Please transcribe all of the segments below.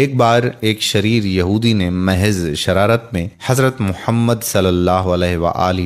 एक बार एक शरीर यहूदी ने महज शरारत में हज़रत मोहम्मद सल्लाम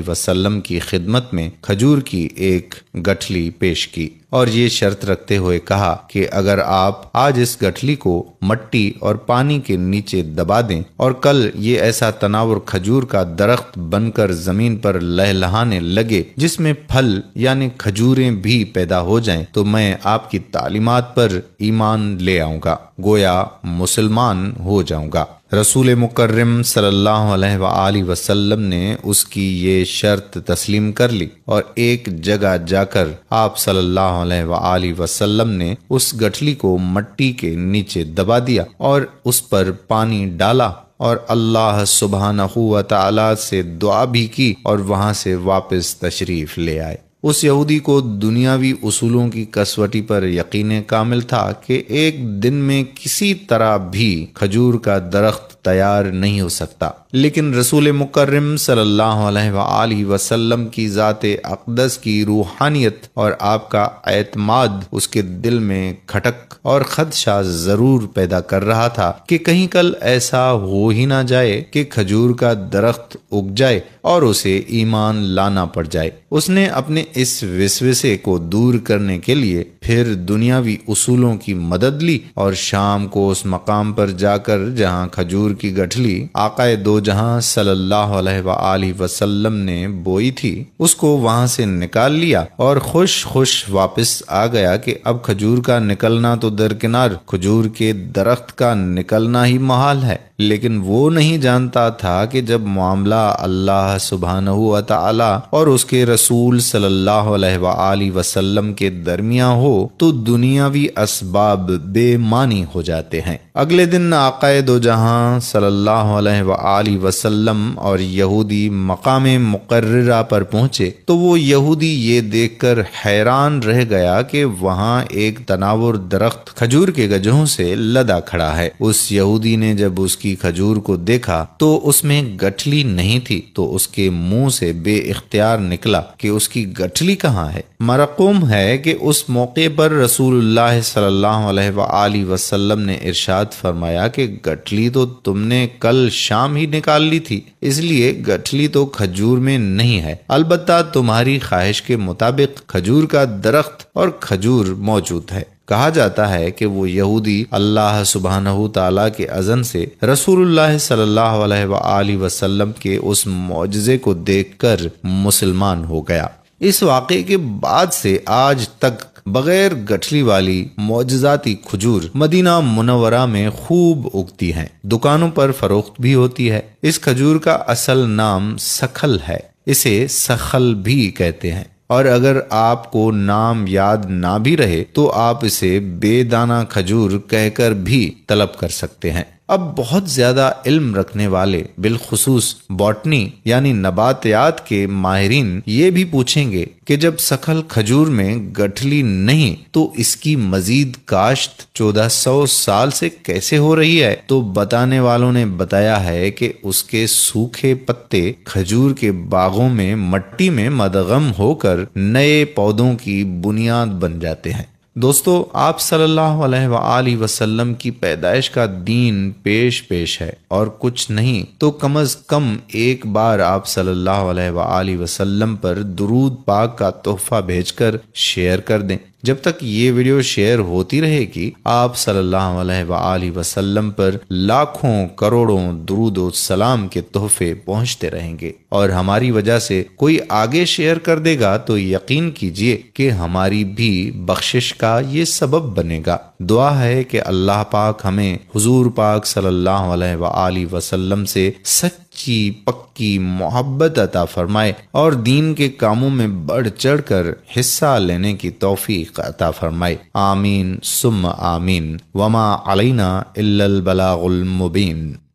वसल्लम की खिदमत में खजूर की एक गठली पेश की और ये शर्त रखते हुए कहा कि अगर आप आज इस गठली को मट्टी और पानी के नीचे दबा दें और कल ये ऐसा तनावर खजूर का दरख्त बनकर जमीन पर लहलहाने लगे जिसमें फल यानी खजूरें भी पैदा हो जाएं तो मैं आपकी तालीमत पर ईमान ले आऊंगा गोया मुसलमान हो जाऊंगा रसूल मुकर्रम सल्लल्लाहु वसल्लम ने उसकी ये शर्त तस्लीम कर ली और एक जगह जाकर आप सल्लल्लाहु वसल्लम ने उस गठली को मट्टी के नीचे दबा दिया और उस पर पानी डाला और अल्लाह सुबह से दुआ भी की और वहां से वापस तशरीफ ले आए उस यहूदी को दुनियावी उसूलों की कसवटी पर यकीन कामिल था कि एक दिन में किसी तरह भी खजूर का दरख्त तैयार नहीं हो सकता लेकिन रसूल मुकर्रम सल्लल्लाहु अलैहि वसल्लम की ज़ात अकदस की रूहानियत और आपका एतमाद उसके दिल में खटक और खदशा जरूर पैदा कर रहा था कि कहीं कल ऐसा हो ही ना जाए कि खजूर का दरख्त उग जाए और उसे ईमान लाना पड़ जाए उसने अपने इस विश्वसे को दूर करने के लिए फिर दुनियावी उसूलों की मदद ली और शाम को उस मकाम पर जाकर जहाँ खजूर की गठली आकाए दो जहां सल्लल्लाहु अलैहि वसल्लम ने बोई थी उसको वहां से निकाल लिया और खुश खुश वापस आ गया कि अब खजूर का निकलना तो दरकिनार खजूर के दरख्त का निकलना ही महाल है लेकिन वो नहीं जानता था कि जब मामला अल्लाह सुबहान तला और उसके रसूल सल्लल्लाहु वसलम वसल्लम के दरमिया हो तो दुनियावी इसबाब बेमानी हो जाते हैं अगले दिन आकाए जहां सल्ला वसल्लम और यहूदी मकाम मुकर्रा पर पहुंचे तो वो यहूदी ये देखकर हैरान रह गया कि वहां एक तनावर दरख्त खजूर के गजहों से लदा खड़ा है उस यहूदी ने जब उसकी की खजूर को देखा तो उसमें गठली नहीं थी तो उसके मुंह से इख्तियार निकला कि उसकी गठली कहाँ है मरकूम है कि उस मौके पर रसूल वसल्लम ने इरशाद फरमाया कि गठली तो तुमने कल शाम ही निकाल ली थी इसलिए गठली तो खजूर में नहीं है अलबत्ता तुम्हारी ख्वाहिश के मुताबिक खजूर का दरख्त और खजूर मौजूद है कहा जाता है कि वो यहूदी अल्लाह सुबहान तला के अजन से रसूलुल्लाह सल्लल्लाहु अलैहि वसल्लम के उस मुआजे को देखकर मुसलमान हो गया इस वाक़े के बाद से आज तक बगैर गठली वाली मोजाती खजूर मदीना मुनवरा में खूब उगती हैं। दुकानों पर फरोख्त भी होती है इस खजूर का असल नाम सखल है इसे सखल भी कहते हैं और अगर आपको नाम याद ना भी रहे तो आप इसे बेदाना खजूर कहकर भी तलब कर सकते हैं अब बहुत ज़्यादा इल्म रखने वाले बिलखसूस बॉटनी यानी नबातयात के माहरीन ये भी पूछेंगे कि जब सखल खजूर में गठली नहीं तो इसकी मजीद काश्त 1400 साल से कैसे हो रही है तो बताने वालों ने बताया है कि उसके सूखे पत्ते खजूर के बागों में मट्टी में मदगम होकर नए पौधों की बुनियाद बन जाते हैं दोस्तों आप सल्लल्लाहु अलैहि वसल्लम की पैदाइश का दीन पेश पेश है और कुछ नहीं तो कम अज कम एक बार आप सल्लल्लाहु अलैहि वसल्लम पर दरूद पाक का तोहफा भेजकर शेयर कर दें जब तक ये वीडियो शेयर होती रहेगी आप सल्लल्लाहु अलैहि वसल्लम पर लाखों करोड़ों दरूद सलाम के तोहफे पहुंचते रहेंगे और हमारी वजह से कोई आगे शेयर कर देगा तो यकीन कीजिए कि हमारी भी बख्शिश का ये सबब बनेगा दुआ है कि अल्लाह पाक हमें हुजूर पाक सल्लल्लाहु अलैहि वसल्लम से सच सच्ची पक्की मोहब्बत अता फरमाए और दीन के कामों में बढ़ चढ़ कर हिस्सा लेने की तोफीक अता फरमाए आमीन सुम आमीन वमा अलैना इल्लल बलागुल मुबीन